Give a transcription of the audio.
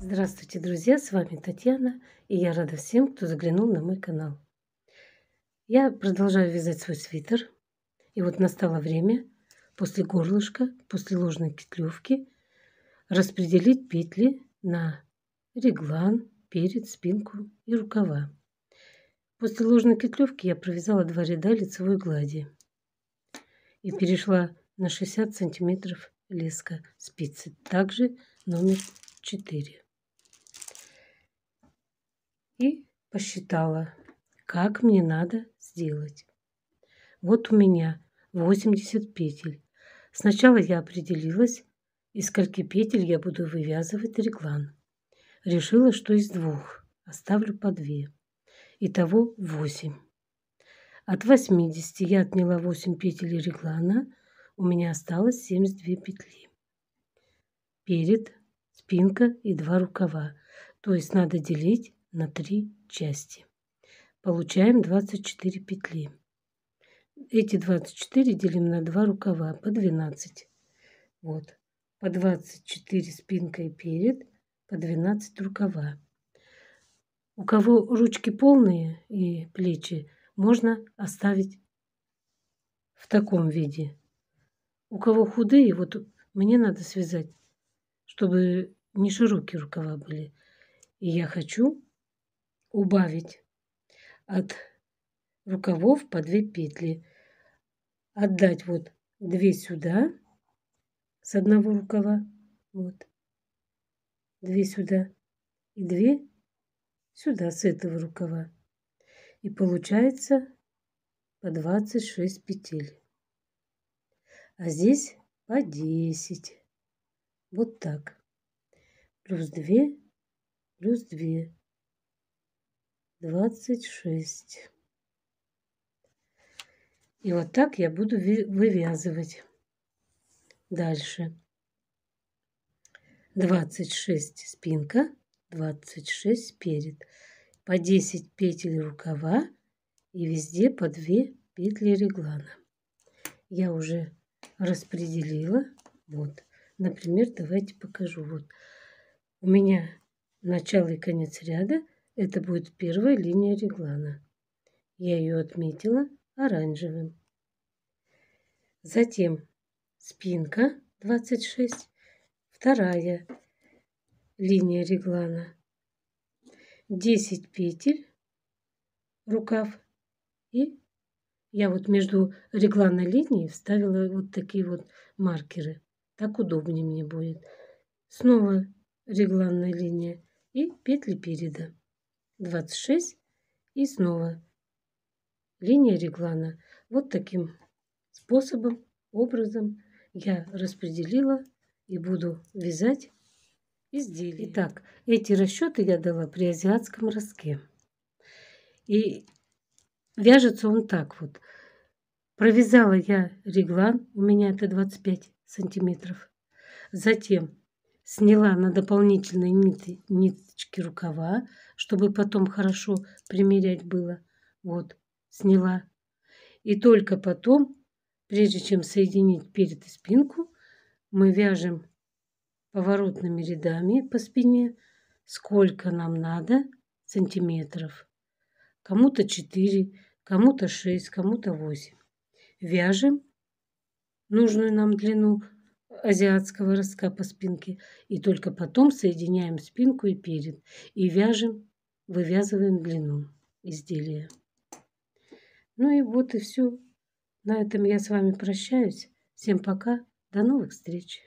Здравствуйте, друзья! С вами Татьяна, и я рада всем, кто заглянул на мой канал. Я продолжаю вязать свой свитер, и вот настало время после горлышка, после ложной петлевки распределить петли на реглан, перед, спинку и рукава. После ложной петлевки я провязала два ряда лицевой глади и перешла на 60 сантиметров леска спицы, также номер 4. И посчитала, как мне надо сделать. Вот у меня 80 петель. Сначала я определилась, из скольки петель я буду вывязывать реглан. Решила, что из двух. Оставлю по две. Итого 8. От 80 я отняла 8 петель реглана, у меня осталось 72 петли. Перед, спинка и 2 рукава, то есть надо делить на 3 части. Получаем 24 петли. Эти 24 делим на 2 рукава по 12. Вот. По 24 спинка и перед, по 12 рукава. У кого ручки полные и плечи, можно оставить в таком виде. У кого худые, вот мне надо связать, чтобы не широкие рукава были. И я хочу убавить от рукавов по две петли. Отдать вот две сюда с одного рукава, вот, две сюда и две сюда с этого рукава. И получается по 26 петель. А здесь по 10. Вот так. Плюс 2, плюс 2. 26. И вот так я буду вывязывать дальше. 26 спинка. 26 перед по 10 петель рукава и везде по 2 петли реглана. Я уже распределила. Вот, например, давайте покажу. Вот у меня начало и конец ряда. Это будет первая линия реглана. Я ее отметила оранжевым. Затем спинка 26, вторая линия реглана, 10 петель, рукав и я вот между регланной линией вставила вот такие вот маркеры. Так удобнее мне будет. Снова регланная линия и петли переда. 26 и снова линия реглана. Вот таким способом, образом я распределила и буду вязать изделия. Итак, эти расчеты я дала при азиатском роске. И вяжется он так вот. Провязала я реглан, у меня это 25 сантиметров. Затем сняла на дополнительные нити, ниточки рукава, чтобы потом хорошо примерять было. Вот, сняла. И только потом, прежде чем соединить перед и спинку, мы вяжем поворотными рядами по спине, сколько нам надо сантиметров. Кому-то 4, кому-то 6, кому-то 8. Вяжем нужную нам длину азиатского ростка по спинке и только потом соединяем спинку и перед и вяжем, вывязываем длину изделия. Ну и вот и все. На этом я с вами прощаюсь. Всем пока. До новых встреч.